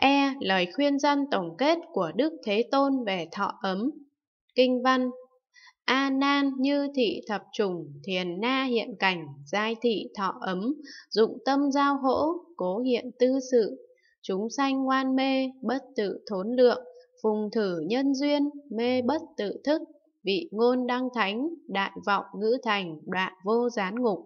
E. Lời khuyên dân tổng kết của Đức Thế Tôn về thọ ấm Kinh văn A nan như thị thập trùng, thiền na hiện cảnh, giai thị thọ ấm, dụng tâm giao hỗ, cố hiện tư sự. Chúng sanh ngoan mê, bất tự thốn lượng, phùng thử nhân duyên, mê bất tự thức, vị ngôn đăng thánh, đại vọng ngữ thành, đoạn vô gián ngục.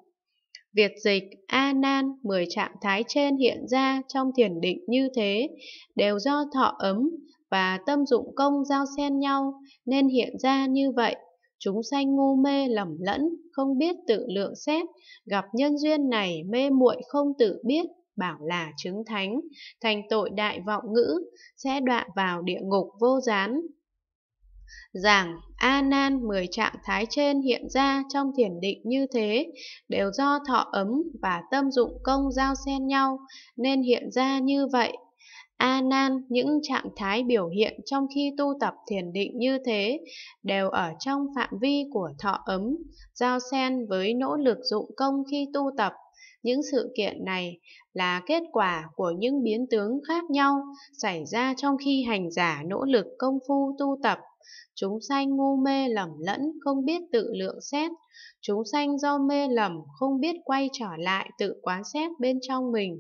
Việt dịch A Nan 10 trạng thái trên hiện ra trong thiền định như thế đều do thọ ấm và tâm dụng công giao xen nhau nên hiện ra như vậy. Chúng sanh ngu mê lầm lẫn, không biết tự lượng xét, gặp nhân duyên này mê muội không tự biết, bảo là chứng thánh, thành tội đại vọng ngữ, sẽ đọa vào địa ngục vô gián. Giảng A nan 10 trạng thái trên hiện ra trong thiền định như thế, đều do thọ ấm và tâm dụng công giao xen nhau, nên hiện ra như vậy. A nan những trạng thái biểu hiện trong khi tu tập thiền định như thế đều ở trong phạm vi của thọ ấm, giao xen với nỗ lực dụng công khi tu tập. Những sự kiện này là kết quả của những biến tướng khác nhau xảy ra trong khi hành giả nỗ lực công phu tu tập. Chúng sanh ngu mê lầm lẫn, không biết tự lượng xét. Chúng sanh do mê lầm, không biết quay trở lại tự quán xét bên trong mình.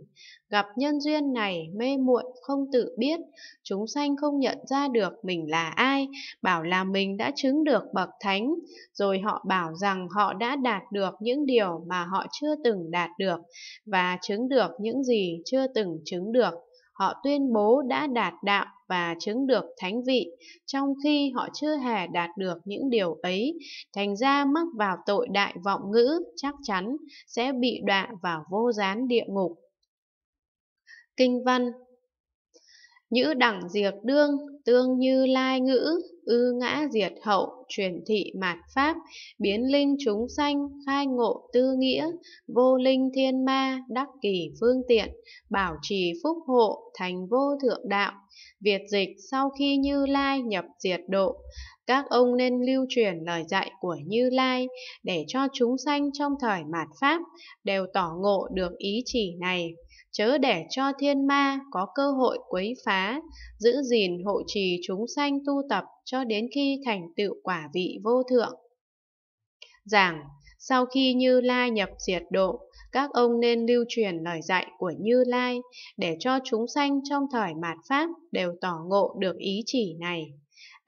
Gặp nhân duyên này, mê muội không tự biết. Chúng sanh không nhận ra được mình là ai, bảo là mình đã chứng được bậc thánh. Rồi họ bảo rằng họ đã đạt được những điều mà họ chưa từng đạt được và chứng được những gì chưa từng chứng được họ tuyên bố đã đạt đạo và chứng được thánh vị, trong khi họ chưa hề đạt được những điều ấy, thành ra mắc vào tội đại vọng ngữ chắc chắn sẽ bị đọa vào vô gián địa ngục. Kinh văn Nhữ đẳng diệt đương, tương như lai ngữ, ư ngã diệt hậu, truyền thị mạt pháp, biến linh chúng sanh, khai ngộ tư nghĩa, vô linh thiên ma, đắc kỳ phương tiện, bảo trì phúc hộ, thành vô thượng đạo. Việt dịch sau khi Như Lai nhập diệt độ, các ông nên lưu truyền lời dạy của Như Lai để cho chúng sanh trong thời mạt Pháp đều tỏ ngộ được ý chỉ này, chớ để cho thiên ma có cơ hội quấy phá, giữ gìn hộ trì chúng sanh tu tập cho đến khi thành tựu quả vị vô thượng. Giảng, sau khi Như Lai nhập diệt độ, các ông nên lưu truyền lời dạy của Như Lai để cho chúng sanh trong thời mạt Pháp đều tỏ ngộ được ý chỉ này.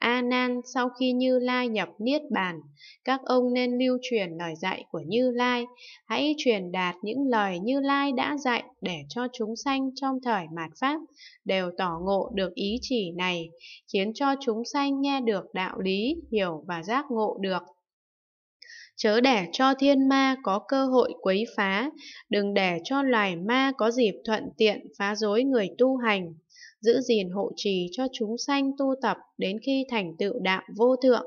A Nan sau khi Như Lai nhập niết bàn, các ông nên lưu truyền lời dạy của Như Lai, hãy truyền đạt những lời Như Lai đã dạy để cho chúng sanh trong thời mạt pháp đều tỏ ngộ được ý chỉ này, khiến cho chúng sanh nghe được đạo lý, hiểu và giác ngộ được chớ để cho thiên ma có cơ hội quấy phá, đừng để cho loài ma có dịp thuận tiện phá rối người tu hành giữ gìn hộ trì cho chúng sanh tu tập đến khi thành tựu đạo vô thượng.